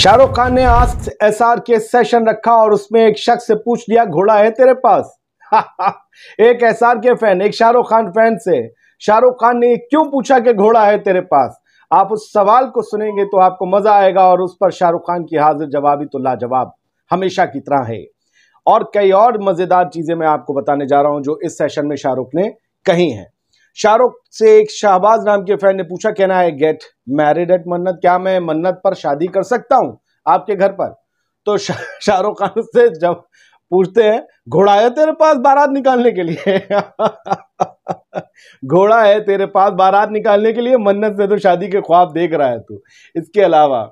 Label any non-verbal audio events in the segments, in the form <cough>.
शाहरुख खान ने आज S R के सेशन रखा और उसमें एक शख्स से पूछ लिया घोड़ा है तेरे पास <laughs> एक एस आर के फैन एक शाहरुख खान फैन से शाहरुख खान ने क्यों पूछा कि घोड़ा है तेरे पास आप उस सवाल को सुनेंगे तो आपको मजा आएगा और उस पर शाहरुख खान की हाजिर जवाबी तो लाजवाब हमेशा की तरह है और कई और मजेदार चीजें मैं आपको बताने जा रहा हूं जो इस सेशन में शाहरुख ने कही हैं शाहरुख से एक शाहबाज नाम के फैन ने पूछा कहना है गेट मैरिड एट मन्नत क्या मैं मन्नत पर शादी कर सकता हूं आपके घर पर तो शाहरुख खान से जब पूछते हैं घोड़ा है तेरे पास बारात निकालने के लिए <laughs> घोड़ा है तेरे पास बारात निकालने के लिए मन्नत से तो शादी के ख्वाब देख रहा है तू इसके अलावा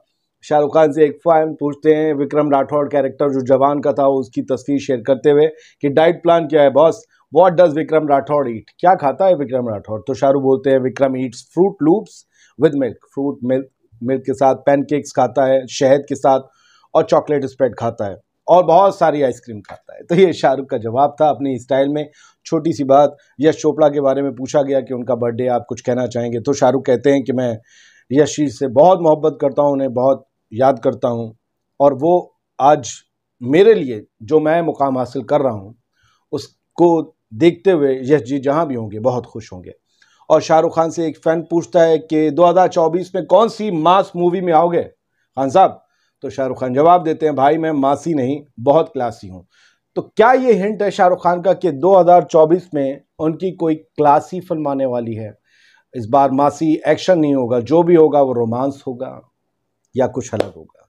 शाहरुख खान से एक फैन पूछते हैं विक्रम राठौड़ कैरेक्टर जो जवान का था उसकी तस्वीर शेयर करते हुए कि डाइट प्लान क्या है boss what does Vikram Rathore eat क्या खाता है विक्रम राठौड़ तो शाहरुख बोलते हैं Vikram eats fruit loops with milk fruit milk milk के साथ पैनकेक्स खाता है शहद के साथ और चॉकलेट स्प्रेड खाता है और बहुत सारी आइसक्रीम खाता है तो ये शाहरुख का जवाब था अपनी स्टाइल में छोटी सी बात यश चोपड़ा के बारे में पूछा गया कि उनका बर्थडे आप कुछ कहना चाहेंगे तो शाहरुख कहते हैं कि मैं यश जी से बहुत मोहब्बत करता हूँ उन्हें बहुत याद करता हूँ और वो आज मेरे लिए जो मैं मुकाम हासिल कर रहा हूँ उसको देखते हुए यश जी जहाँ भी होंगे बहुत खुश होंगे और शाहरुख खान से एक फ़ैन पूछता है कि 2024 में कौन सी मास मूवी में आओगे खान साहब तो शाहरुख खान जवाब देते हैं भाई मैं मासी नहीं बहुत क्लासी हूँ तो क्या ये हिंट है शाहरुख खान का कि 2024 में उनकी कोई क्लासी फिल्म आने वाली है इस बार मासी एक्शन नहीं होगा जो भी होगा वो रोमांस होगा या कुछ अलग होगा